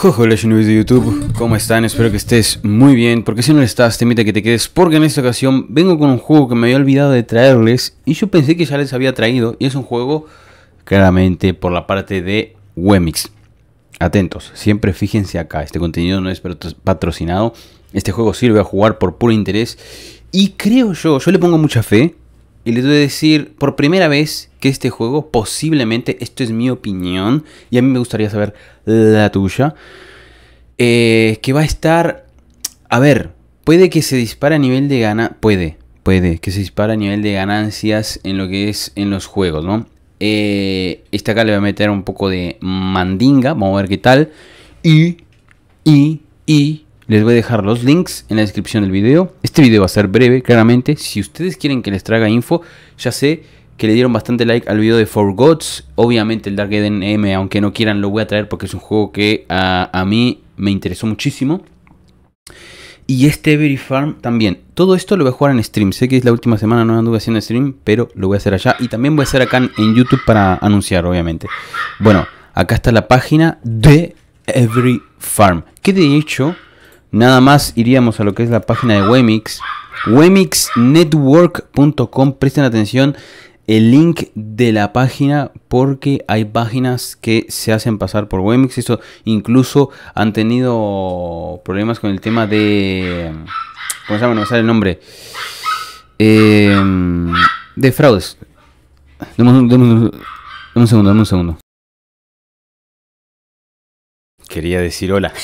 Hola de YouTube, ¿cómo están? Espero que estés muy bien, porque si no lo estás te invito a que te quedes porque en esta ocasión vengo con un juego que me había olvidado de traerles y yo pensé que ya les había traído y es un juego claramente por la parte de Wemix. Atentos, siempre fíjense acá, este contenido no es patrocinado, este juego sirve a jugar por puro interés y creo yo, yo le pongo mucha fe y les voy a decir por primera vez que este juego posiblemente, esto es mi opinión, y a mí me gustaría saber la tuya, eh, que va a estar, a ver, puede que se dispare a nivel de gana, puede, puede, que se dispare a nivel de ganancias en lo que es en los juegos, ¿no? Eh, esta acá le voy a meter un poco de mandinga, vamos a ver qué tal, y, y, y, les voy a dejar los links en la descripción del video. Este video va a ser breve, claramente. Si ustedes quieren que les traiga info, ya sé que le dieron bastante like al video de For Gods. Obviamente el Dark Eden M, aunque no quieran, lo voy a traer porque es un juego que a, a mí me interesó muchísimo. Y este Every Farm también. Todo esto lo voy a jugar en stream. Sé que es la última semana, no anduve haciendo stream, pero lo voy a hacer allá. Y también voy a hacer acá en, en YouTube para anunciar, obviamente. Bueno, acá está la página de Every Farm. Que de hecho, nada más iríamos a lo que es la página de Wemix. Wemixnetwork.com. Presten atención el link de la página porque hay páginas que se hacen pasar por Wemix. Esto incluso han tenido problemas con el tema de... ¿Cómo se llama? No me sale el nombre. Em, de fraudes. demos un, segundo, dame un segundo. Quería decir hola.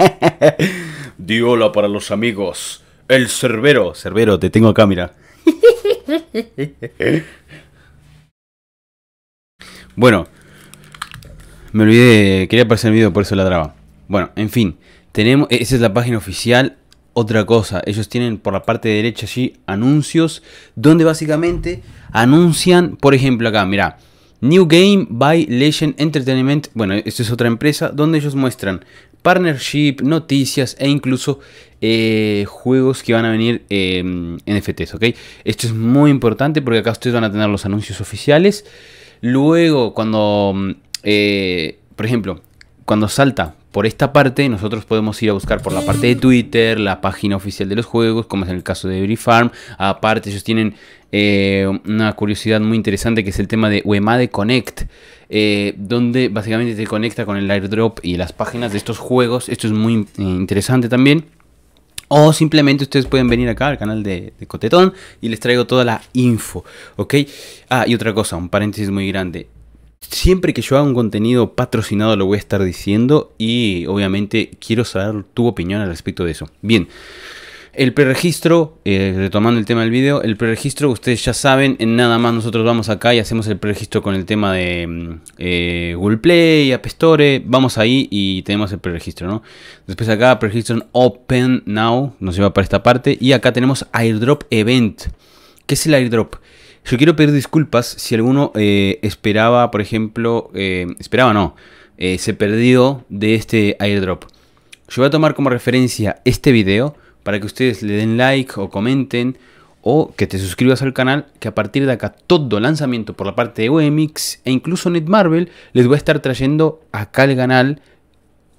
Di hola para los amigos. El Cerbero. Cerbero, te tengo acá, mira. bueno, me olvidé, quería aparecer el video, por eso la traba. Bueno, en fin, tenemos, e-, esa es la página oficial. Otra cosa, ellos tienen por la parte derecha allí anuncios, donde básicamente anuncian, por ejemplo acá, mira New Game by Legend Entertainment, bueno, esta es otra empresa, donde ellos muestran partnership, noticias e incluso eh, juegos que van a venir en em, NFTs, ¿ok? Esto es muy importante porque acá ustedes van a tener los anuncios oficiales. Luego, cuando, mm, eh, por ejemplo, cuando salta por esta parte nosotros podemos ir a buscar por la parte de Twitter, la página oficial de los juegos, como es en el caso de Every Farm. Aparte ellos tienen eh, una curiosidad muy interesante que es el tema de Uemade Connect, eh, donde básicamente se conecta con el airdrop y las páginas de estos juegos. Esto es muy eh, interesante también. O simplemente ustedes pueden venir acá al canal de, Cotetón y les traigo toda la info, ¿ok? Ah, y otra cosa, un paréntesis muy grande. Siempre que yo haga un contenido patrocinado lo voy a estar diciendo y obviamente quiero saber tu opinión al respecto de eso. Bien, el preregistro, eh, retomando el tema del video, el preregistro, ustedes ya saben, en nada más nosotros vamos acá y hacemos el preregistro con el tema de mm, eh, Google Play, App Store, vamos ahí y tenemos el preregistro, ¿no? Después acá, preregistro en Open Now, nos lleva para esta parte y acá tenemos Airdrop Event. ¿Qué es el airdrop? Yo quiero pedir disculpas si alguno eh, esperaba, por ejemplo, eh, esperaba no, eh, se perdió de este airdrop. Yo voy a tomar como referencia este video para que ustedes le den like o comenten o que te suscribas al canal, que a partir de acá todo lanzamiento por la parte de Wemix e incluso Marvel les voy a estar trayendo acá al canal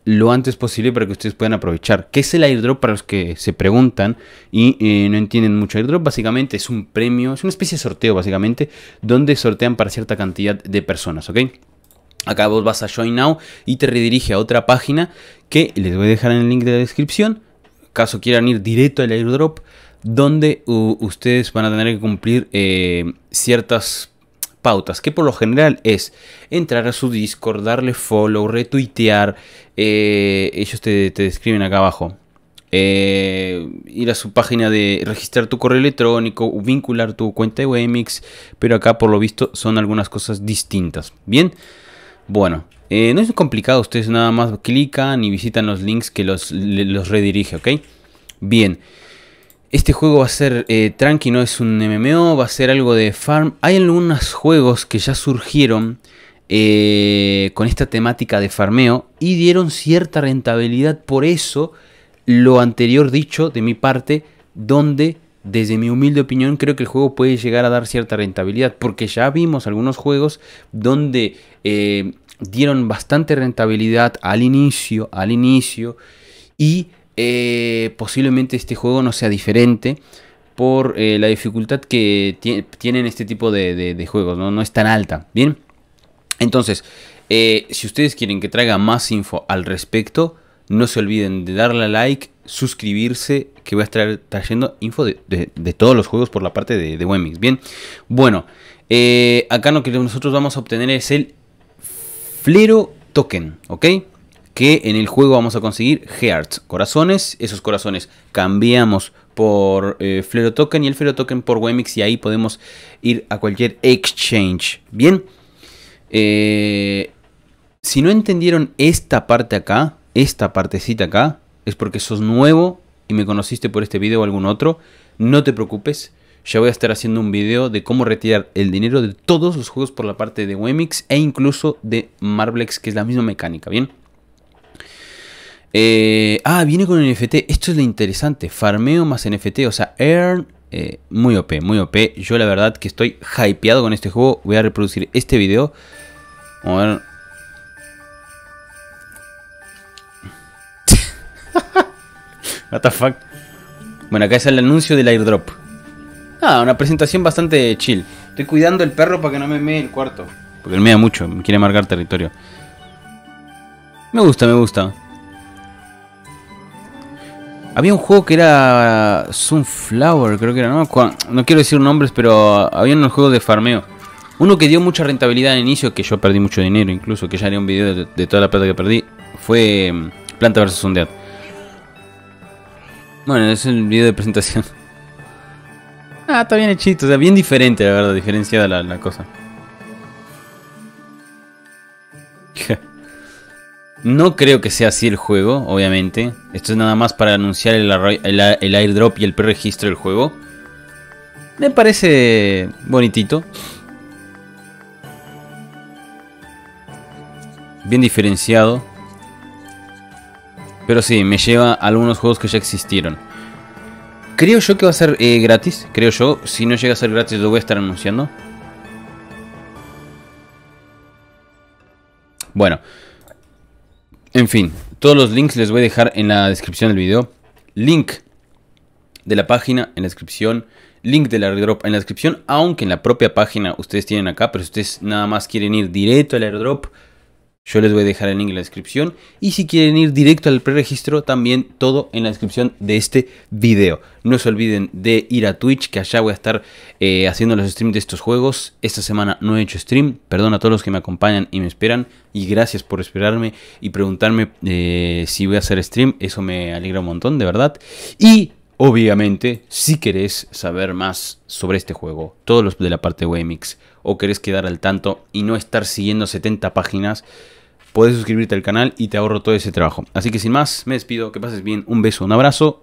lo antes posible para que ustedes puedan aprovechar. ¿Qué es el airdrop para los que se preguntan y eh, no entienden mucho? Airdrop básicamente es un premio, es una especie de sorteo básicamente, donde sortean para cierta cantidad de personas, ¿ok? Acá vos vas a Join Now y te redirige a otra página que les voy a dejar en el link de la descripción, caso quieran ir directo al airdrop, donde ustedes van a tener que cumplir eh, ciertas pautas, que por lo general es entrar a su Discord, darle follow, retuitear, eh, ellos te, describen acá abajo, eh, ir a su página de registrar tu correo electrónico, vincular tu cuenta de Wemix, pero acá por lo visto son algunas cosas distintas. Bien, bueno, eh, no es complicado, ustedes nada más clican y visitan los links que los, los redirige, ¿ok? Bien. Este juego va a ser eh, tranqui, no es un MMO, va a ser algo de farm. Hay algunos juegos que ya surgieron eh, con esta temática de farmeo y dieron cierta rentabilidad. Por eso, lo anterior dicho de mi parte, donde desde mi humilde opinión creo que el juego puede llegar a dar cierta rentabilidad, porque ya vimos algunos juegos donde eh, dieron bastante rentabilidad al inicio, al inicio, y eh, posiblemente este juego no sea diferente por eh, la dificultad que tienen este tipo de, juegos, ¿no? es tan alta, ¿bien? Entonces, eh, si ustedes quieren que traiga más info al respecto, no se olviden de darle like, suscribirse, que voy a estar trayendo info de, todos los juegos por la parte de, de Wemix, ¿bien? Bueno, acá lo que nosotros vamos a obtener es el Flero Token, ¿ok? que en el juego vamos a conseguir hearts, corazones. Esos corazones cambiamos por eh, Token y el Flero Token por Wemix y ahí podemos ir a cualquier exchange. Bien, eh, si no entendieron esta parte acá, esta partecita acá, es porque sos nuevo y me conociste por este video o algún otro. No te preocupes, ya voy a estar haciendo un video de cómo retirar el dinero de todos los juegos por la parte de Wemix e incluso de Marblex, que es la misma mecánica, ¿bien? Eh, ah, viene con NFT. Esto es lo interesante. Farmeo más NFT. O sea, earn. Eh, muy OP, muy OP. Yo la verdad que estoy hypeado con este juego. Voy a reproducir este video. Vamos a ver. What the fuck. Bueno, acá es el anuncio del airdrop. Ah, una presentación bastante chill. Estoy cuidando el perro para que no me mee el cuarto. Porque él mea mucho, me quiere marcar territorio. Me gusta, me gusta. Había un juego que era Sunflower, creo que era, ¿no? No quiero decir nombres, pero había unos juegos de farmeo. Uno que dio mucha rentabilidad al inicio, que yo perdí mucho dinero, incluso que ya haré un video de, toda la plata que perdí, fue mm, Planta vs. Undead. Bueno, es el video de presentación. Ah, está bien hechito, o sea, bien diferente, la verdad, diferenciada la cosa. No creo que sea así el juego, obviamente. Esto es nada más para anunciar el, airdrop y el pre-registro del juego. Me parece bonitito. Bien diferenciado. Pero sí, me lleva a algunos juegos que ya existieron. Creo yo que va a ser eh, gratis, creo yo. Si no llega a ser gratis lo voy a estar anunciando. Bueno, en fin, todos los links les voy a dejar en la descripción del video. Link de la página en la descripción. Link del airdrop en la descripción. Aunque en la propia página ustedes tienen acá. Pero si ustedes nada más quieren ir directo al airdrop yo les voy a dejar el link en la descripción y si quieren ir directo al preregistro, también todo en la descripción de este video. No se olviden de ir a Twitch, que allá voy a estar eh, haciendo los streams de estos juegos. Esta semana no he hecho stream, perdón a todos los que me acompañan y me esperan. Y gracias por esperarme y preguntarme eh, si voy a hacer stream, eso me alegra un montón, de verdad. Y Obviamente, si querés saber más sobre este juego, todos los de la parte Wemix, o querés quedar al tanto y no estar siguiendo 70 páginas, podés suscribirte al canal y te ahorro todo ese trabajo. Así que sin más, me despido, que pases bien, un beso, un abrazo